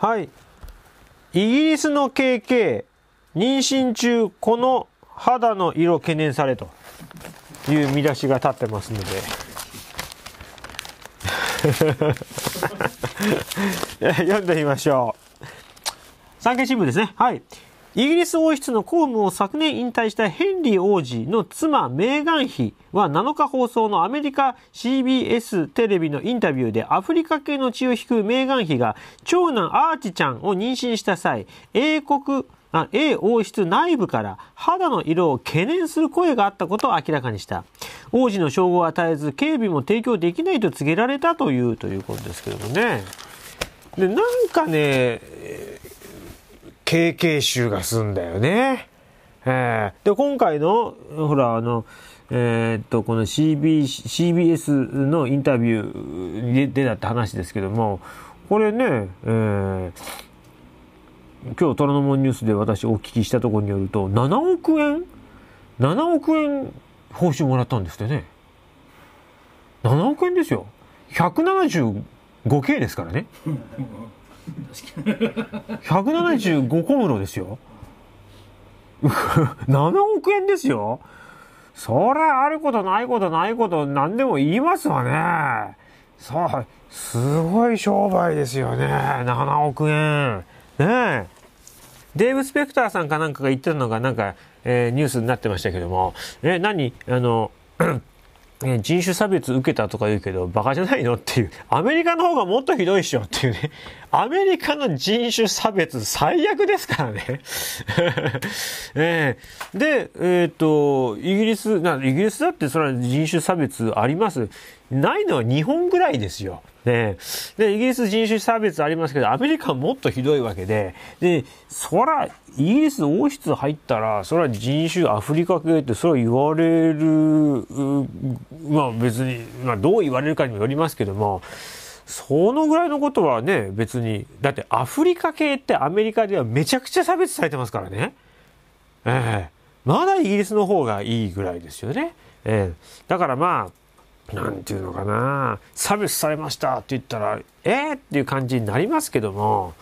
はい。イギリスの KK、妊娠中、この肌の色懸念されという見出しが立ってますので。読んでみましょう。産経新聞ですね。はい。イギリス王室の公務を昨年引退したヘンリー王子の妻メーガン妃は7日放送のアメリカ CBS テレビのインタビューでアフリカ系の血を引くメーガン妃が長男アーチちゃんを妊娠した際、英国、A 王室内部から肌の色を懸念する声があったことを明らかにした。王子の称号を与えず警備も提供できないと告げられたというということですけどもね。で、なんかね、経験集がすんだよね。えー、で、今回の、ほら、あの、えー、っと、この CB CBS のインタビューでたって話ですけども、これね、えー、今日虎ノ門ニュースで私お聞きしたところによると、7億円 ?7 億円報酬もらったんですってね。7億円ですよ。175K ですからね。175 小室ですよ7 億円ですよそれあることないことないこと何でも言いますわねさあ、すごい商売ですよね7億円ねえデーブ・スペクターさんかなんかが言ってるのがなんか、えー、ニュースになってましたけども、え、何あの、人種差別受けたとか言うけど、バカじゃないのっていう。アメリカの方がもっとひどいっしょっていうね。アメリカの人種差別最悪ですからね。えー、で、えー、っと、イギリスな、イギリスだってそれは人種差別あります。ないのは日本ぐらいですよ。ね、でイギリス人種差別ありますけどアメリカはもっとひどいわけででそらイギリス王室入ったらそら人種アフリカ系ってそれは言われるまあ別に、まあ、どう言われるかにもよりますけどもそのぐらいのことはね別にだってアフリカ系ってアメリカではめちゃくちゃ差別されてますからね。ええー、まだイギリスの方がいいぐらいですよね。ええー、だからまあなんていうのかな差別されましたって言ったらえー、っていう感じになりますけども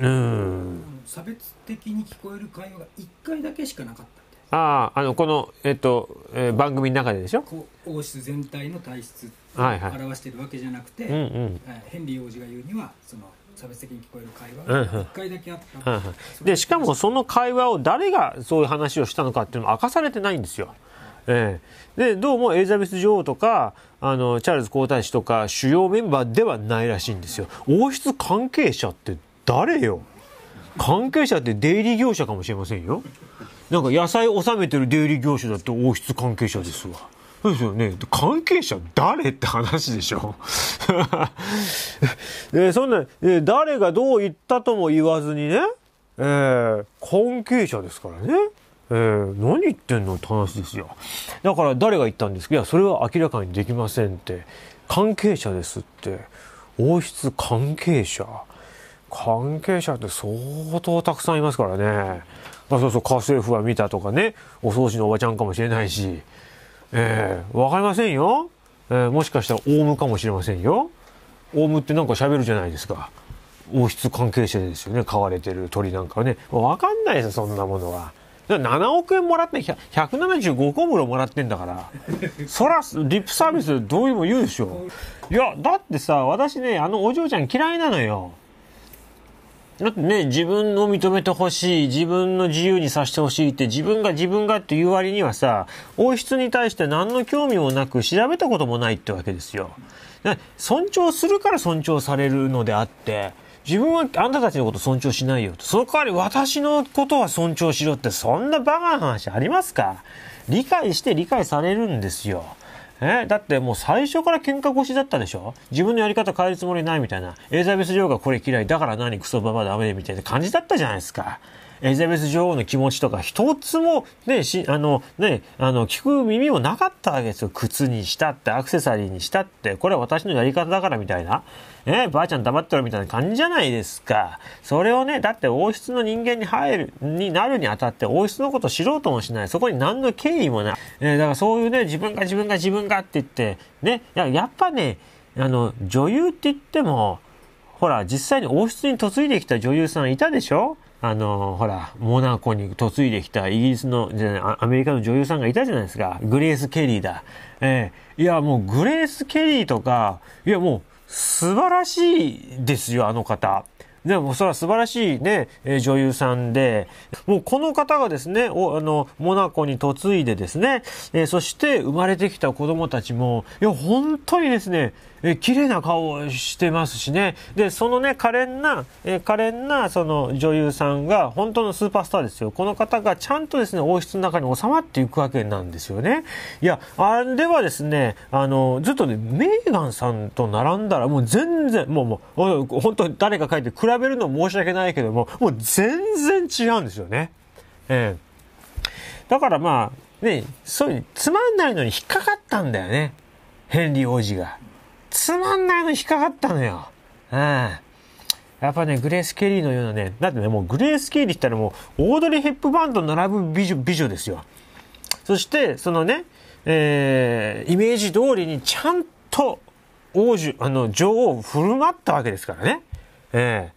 うん差別的に聞こえる会話が1回だけしかなかったあああのこのえっ、と、えー、番組の中ででしょ王室全体の体質を表してるわけじゃなくて、うんうん、ヘンリー王子が言うにはその差別的に聞こえる会話が1回だけあった、でしかもその会話を誰がそういう話をしたのかっていうのも明かされてないんですよええー、で、どうもエリザベス女王とか、あの、チャールズ皇太子とか主要メンバーではないらしいんですよ。王室関係者って誰よ関係者って出入り業者かもしれませんよ。なんか野菜納めてる出入り業者だって王室関係者ですわ。そうですよね。関係者誰って話でしょ。そんな、誰がどう言ったとも言わずにね、えー、関係者ですからね。えー、何言ってんのって話ですよ。だから誰が言ったんですかいや、それは明らかにできませんって。関係者ですって。王室関係者関係者って相当たくさんいますからね。あそうそう、家政婦は見たとかね、お掃除のおばちゃんかもしれないし、ええー、わかりませんよ。えー、もしかしたらオウムかもしれませんよ。オウムってなんか喋るじゃないですか。王室関係者ですよね、飼われてる鳥なんかはね。わかんないですよ、そんなものは。7億円もらって175個ももらってんだからそらリップサービスどういうも言うでしょいやだってさ私ねあのお嬢ちゃん嫌いなのよだってね自分を認めてほしい自分の自由にさせてほしいって自分が自分がっていう割にはさ王室に対して何の興味もなく調べたこともないってわけですよ尊重するから尊重されるのであって自分はあんたたちのこと尊重しないよと。その代わり私のことは尊重しろって、そんなバカな話ありますか理解して理解されるんですよ。えだってもう最初から喧嘩腰だったでしょ自分のやり方変えるつもりないみたいな。エリザベス・ジョーがこれ嫌い、だから何クソババダメみたいな感じだったじゃないですか。エリザベス女王の気持ちとか一つもね、し、あの、ね、あの、聞く耳もなかったわけですよ。靴にしたって、アクセサリーにしたって、これは私のやり方だからみたいな。ね、ばあちゃん黙ってろみたいな感じじゃないですか。それをね、だって王室の人間に入る、になるにあたって王室のこと知ろうともしない。そこに何の敬意もない。えー、だからそういうね、自分が自分が自分がって言って、ね、ややっぱね、あの、女優って言っても、ほら、実際に王室に嫁いできた女優さんいたでしょあの、ほら、モナコに嫁いできたイギリスの、じゃない、アメリカの女優さんがいたじゃないですか。グレース・ケリーだ。えー、いや、もうグレース・ケリーとか、いや、もう素晴らしいですよ、あの方。でも、それは素晴らしいね、え女優さんで、もうこの方がですね、おあの、モナコに嫁いでですね、えー、そして生まれてきた子供たちも、いや、本当にですね、え綺麗な顔をしてますしね。で、そのね、可憐な、え可憐な、その女優さんが、本当のスーパースターですよ。この方がちゃんとですね、王室の中に収まっていくわけなんですよね。いや、あれではですね、あの、ずっとね、メーガンさんと並んだら、もう全然、もうもう、本当に誰か書いて比べるの申し訳ないけども、もう全然違うんですよね。ええー、だからまあ、ね、そういう、つまんないのに引っかかったんだよね。ヘンリー王子が。つまんないの引っかかったのよ。うん。やっぱね、グレース・ケリーのようなね、だってね、もうグレース・ケリーって言ったらもう、オードリー・ヘップバーンと並ぶ美女、美女ですよ。そして、そのね、えー、イメージ通りにちゃんと王女、あの、女王を振る舞ったわけですからね。え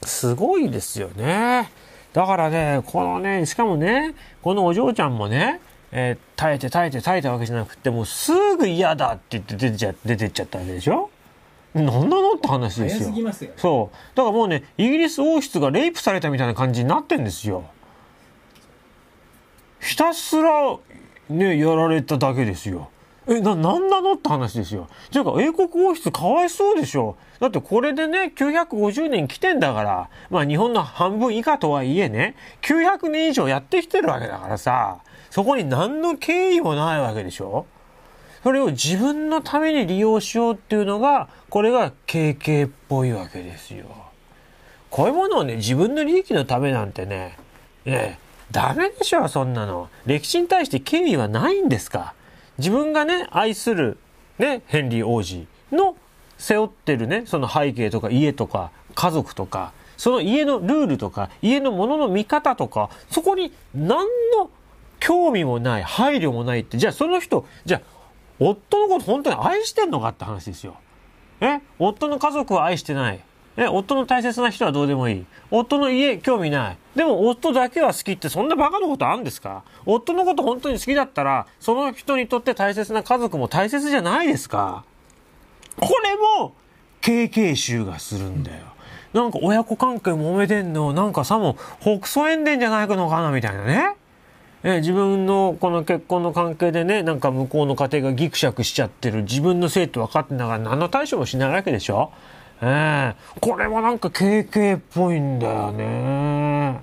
えー、すごいですよね。だからね、このね、しかもね、このお嬢ちゃんもね、えー、耐えて耐えて耐えたわけじゃなくて、もうすぐ嫌だって言って出てちゃ出てっちゃったわけでしょ何なのって話ですよ。すぎますよ、ね、そう。だからもうね、イギリス王室がレイプされたみたいな感じになってんですよ。ひたすら、ね、やられただけですよ。え、な、なんなのって話ですよ。ていうか、英国王室かわいそうでしょ。だってこれでね、950年来てんだから、まあ日本の半分以下とはいえね、900年以上やってきてるわけだからさ、そこに何の敬意もないわけでしょそれを自分のために利用しようっていうのが、これが経験っぽいわけですよ。こういうものをね、自分の利益のためなんてね、ねダメでしょ、そんなの。歴史に対して敬意はないんですか。自分がね、愛する、ね、ヘンリー王子の背負ってるね、その背景とか家とか家族とか、その家のルールとか、家のものの見方とか、そこに何の興味もない、配慮もないって、じゃあその人、じゃあ、夫のこと本当に愛してんのかって話ですよ。え夫の家族は愛してない。え夫の大切な人はどうでもいい。夫の家、興味ない。でも夫だけは好きってそんなバカなことあるんですか夫のこと本当に好きだったら、その人にとって大切な家族も大切じゃないですかこれも、KK 集がするんだよ。なんか親子関係揉めてんの、なんかさも、北総園伝じゃないかのかなみたいなね。えー、自分のこの結婚の関係でね、なんか向こうの家庭がギクシャクしちゃってる自分のせいって分かってながら何の対処もしないわけでしょえー、これはなんか経験っぽいんだよね。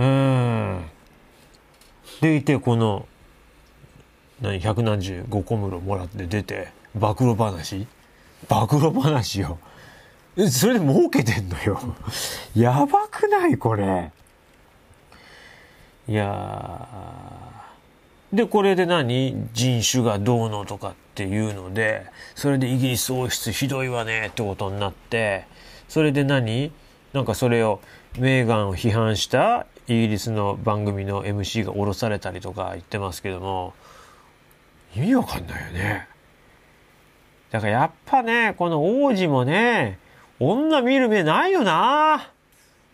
うん。でいて、この、何、百何十五個室もらって出て、暴露話暴露話よ。それで儲けてんのよ。やばくないこれ。いやで、これで何人種がどうのとかっていうので、それでイギリス王室ひどいわねってことになって、それで何なんかそれをメーガンを批判したイギリスの番組の MC が降ろされたりとか言ってますけども、意味わかんないよね。だからやっぱね、この王子もね、女見る目ないよな。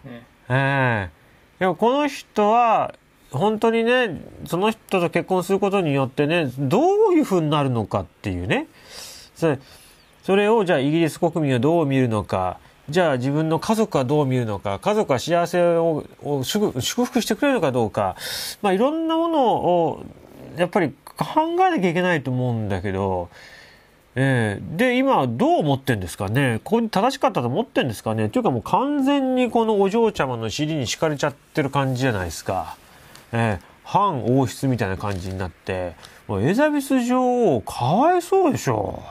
ね、ええー、でもこの人は本当にね、その人と結婚することによってね、どういうふうになるのかっていうね。それそれをじゃあイギリス国民はどう見るのか、じゃあ自分の家族はどう見るのか、家族は幸せを祝福してくれるのかどうか、まあいろんなものをやっぱり考えなきゃいけないと思うんだけど、えー、で、今どう思ってんですかねここ正しかったと思ってんですかねというかもう完全にこのお嬢ちゃまの尻に敷かれちゃってる感じじゃないですか。えー、反王室みたいな感じになって、もうエリザベス女王、かわいそうでしょ。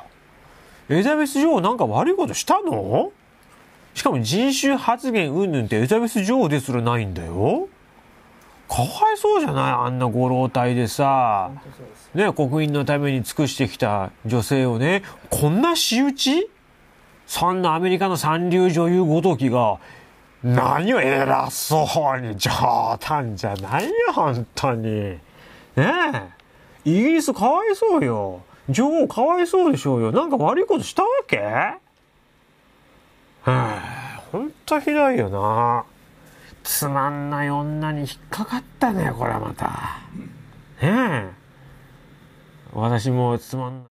エリザベス女王なんか悪いことしたのしかも人種発言うんぬんってエリザベス女王ですらないんだよ。かわいそうじゃないあんなご老体でさね、国民のために尽くしてきた女性をね、こんな仕打ちそんなアメリカの三流女優ごときが何を偉そうに冗談じゃないよ、本当に。ねえ。イギリスかわいそうよ。女王かわいそうでしょうよ。なんか悪いことしたわけはあ、ほんとひどいよな。つまんない女に引っかかったね、これまた。ねえ。私もつまんない。